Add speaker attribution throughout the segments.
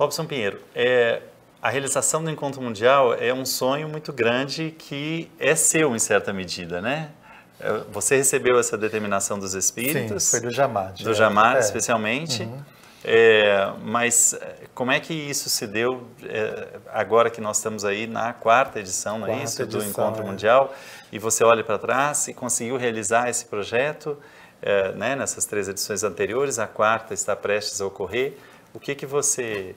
Speaker 1: Robson Pinheiro, é, a realização do Encontro Mundial é um sonho muito grande que é seu em certa medida, né? É, você recebeu essa determinação dos espíritos? Sim, foi do Jamar. Do é, é. especialmente. Uhum. É, mas é, como é que isso se deu é, agora que nós estamos aí na quarta edição, não é quarta isso, edição, do Encontro é. Mundial? E você olha para trás e conseguiu realizar esse projeto né, nessas três edições anteriores, a quarta está prestes a ocorrer. O que que você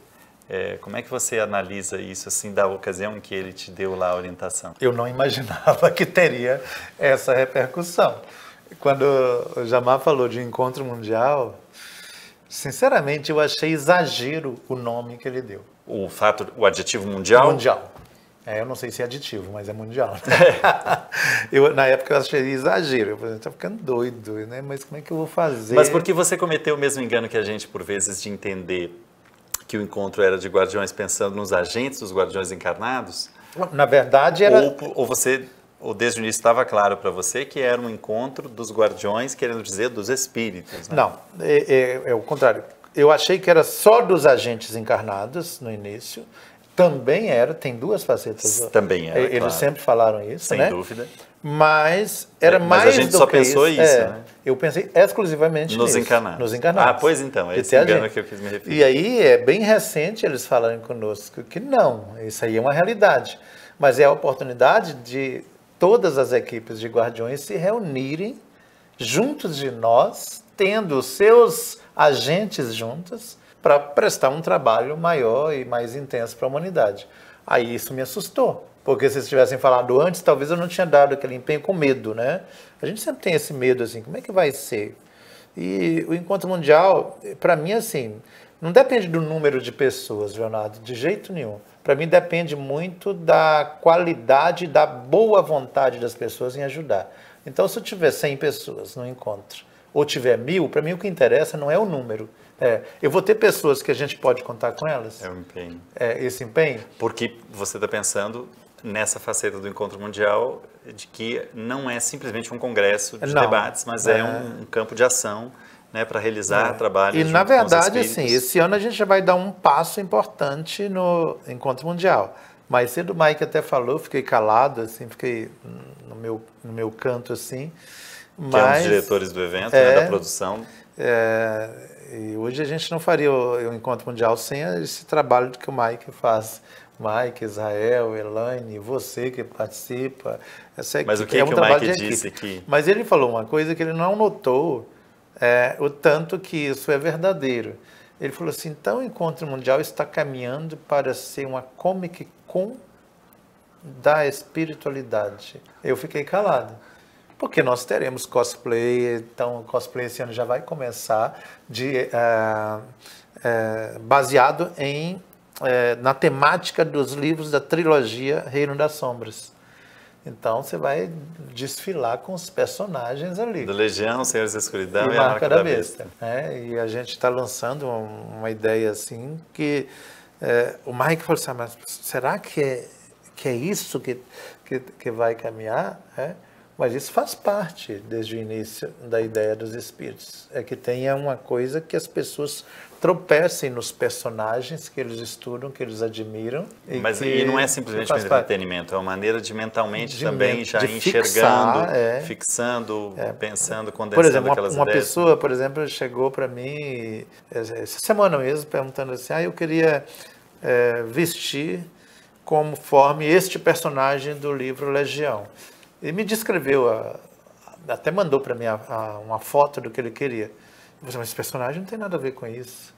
Speaker 1: é, como é que você analisa isso, assim, da ocasião em que ele te deu lá a orientação?
Speaker 2: Eu não imaginava que teria essa repercussão. Quando o Jamar falou de encontro mundial, sinceramente eu achei exagero o nome que ele deu. O fato, o adjetivo mundial? Mundial. É, eu não sei se é aditivo, mas é mundial. Né? eu, na época eu achei exagero. Eu falei, tá ficando doido, né? Mas como é que eu vou fazer? Mas porque
Speaker 1: você cometeu o mesmo engano que a gente, por vezes, de entender que o encontro era de guardiões pensando nos agentes dos guardiões encarnados? Na verdade era. Ou, ou você, ou desde o início estava claro para você que era um encontro dos guardiões, querendo dizer dos espíritos? Né? Não,
Speaker 2: é, é, é o contrário. Eu achei que era só dos agentes encarnados no início também era, tem duas facetas. Também era. Eles claro. sempre falaram isso, Sem né? dúvida. Mas era é, mas mais. Mas a gente só pensou isso, isso é, né? Eu pensei exclusivamente nos nisso, Nos encarnados. Ah, pois então, é esse engano que eu quis me referir. E aí é bem recente eles falarem conosco que não, isso aí é uma realidade. Mas é a oportunidade de todas as equipes de guardiões se reunirem juntos de nós, tendo os seus agentes juntos para prestar um trabalho maior e mais intenso para a humanidade. Aí isso me assustou, porque se eles tivessem falado antes, talvez eu não tinha dado aquele empenho com medo, né? A gente sempre tem esse medo, assim, como é que vai ser? E o encontro mundial, para mim, assim, não depende do número de pessoas, Leonardo, de jeito nenhum. Para mim, depende muito da qualidade, da boa vontade das pessoas em ajudar. Então, se eu tiver 100 pessoas no encontro ou tiver mil, para mim o que interessa não é o número. É, eu vou ter pessoas que a gente pode contar com elas? É o empenho. É, esse empenho?
Speaker 1: Porque você está pensando nessa faceta do encontro mundial de que não é simplesmente um congresso de não, debates, mas é, é um, campo de ação né, para realizar é. trabalho. E na verdade, sim. esse
Speaker 2: ano a gente já vai dar um passo importante no encontro mundial. Mais cedo o Mike até falou, fiquei calado, assim, fiquei no meu, no meu canto assim. Mas, que é um dos diretores do evento, né, é, né, da produção. É, e hoje a gente não faria o, o Encontro Mundial sem esse trabalho que o Mike faz. Mike, Israel, Elaine, você que participa. Essa Mas o que, é, que um o Mike disse aqui Mas ele falou uma coisa que ele não notou é, o tanto que isso é verdadeiro. Ele falou assim, então o Encontro Mundial está caminhando para ser uma Comic Con da espiritualidade. Eu fiquei calado porque nós teremos cosplay, então o cosplay esse ano já vai começar de, uh, uh, baseado em, uh, na temática dos livros da trilogia Reino das Sombras. Então você vai desfilar com os personagens ali.
Speaker 1: Do Legião, Senhores da Escuridão e, e a Marca da, da Besta.
Speaker 2: besta. É, e a gente está lançando uma ideia assim que o Mike falou assim, ah, mas será que é, que é isso que, que, que vai caminhar? É? Mas isso faz parte, desde o início, da ideia dos espíritos. É que tenha uma coisa que as pessoas tropecem nos personagens que eles estudam, que eles admiram. E Mas que, e não é simplesmente um
Speaker 1: entretenimento, é uma maneira de mentalmente de, também já enxergando, fixar, é. fixando, é. pensando, condensando por exemplo, aquelas uma, uma ideias. Uma
Speaker 2: pessoa, por exemplo, chegou para mim é, é, essa semana mesmo perguntando assim, ah, eu queria é, vestir como forme este personagem do livro Legião. Ele me descreveu, a, até mandou para mim a, uma foto do que ele queria. Eu falei, mas esse personagem não tem nada a ver com isso.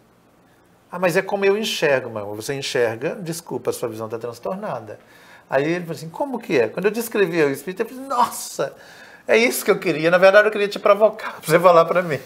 Speaker 2: Ah, mas é como eu enxergo, mano. Você enxerga, desculpa, a sua visão está transtornada. Aí ele falou assim, como que é? Quando eu descrevi o espírito, eu falei, assim, nossa, é isso que eu queria. Na verdade, eu queria te provocar, para você falar para mim.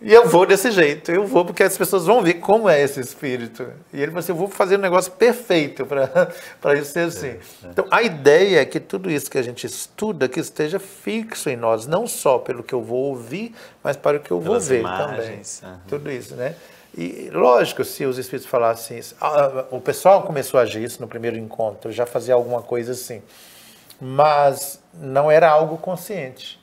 Speaker 2: E eu vou desse jeito, eu vou porque as pessoas vão ver como é esse espírito. E ele falou assim: eu vou fazer um negócio perfeito para isso ser é, assim. É. Então, a ideia é que tudo isso que a gente estuda, que esteja fixo em nós, não só pelo que eu vou ouvir, mas para o que eu Pelas vou ver imagens, também. Uhum. Tudo isso, né? E lógico, se os espíritos falassem isso, o pessoal começou a agir isso no primeiro encontro, já fazia alguma coisa assim, mas não era algo consciente,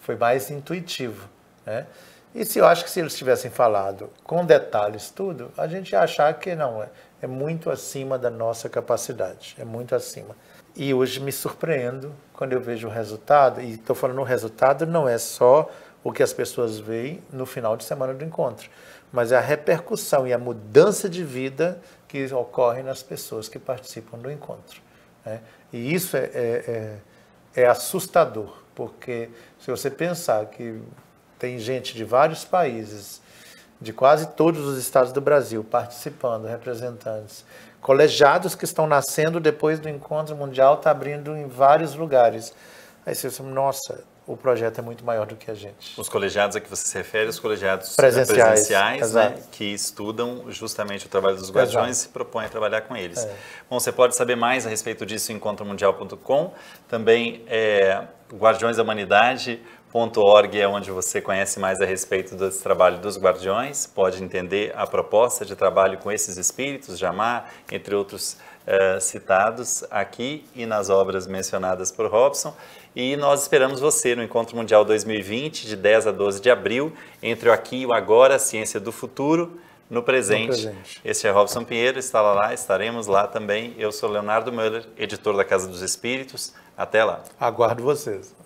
Speaker 2: foi mais intuitivo, né? E se eu acho que se eles tivessem falado com detalhes tudo, a gente ia achar que não, é, é muito acima da nossa capacidade, é muito acima. E hoje me surpreendo quando eu vejo o resultado, e estou falando o resultado não é só o que as pessoas veem no final de semana do encontro, mas é a repercussão e a mudança de vida que ocorre nas pessoas que participam do encontro. Né? E isso é, é, é, é assustador, porque se você pensar que tem gente de vários países, de quase todos os estados do Brasil participando, representantes. Colegiados que estão nascendo depois do encontro mundial, está abrindo em vários lugares. Aí você fala, nossa, o projeto é muito maior do que a gente.
Speaker 1: Os colegiados a que você se refere, os colegiados eh, presenciais, presenciais né, que estudam justamente o trabalho dos guardiões exato. e se propõem a trabalhar com eles. É. Bom, você pode saber mais a respeito disso em encontromundial.com, também é, Guardiões da Humanidade, org é onde você conhece mais a respeito desse trabalho dos Guardiões, pode entender a proposta de trabalho com esses espíritos, Jamar, entre outros uh, citados aqui e nas obras mencionadas por Robson. E nós esperamos você no Encontro Mundial 2020, de 10 a 12 de abril, entre o aqui e o agora, ciência do futuro. No presente. no presente. Este é Robson Pinheiro, está lá, estaremos lá também. Eu sou Leonardo Müller, editor da Casa dos Espíritos. Até lá. Aguardo vocês.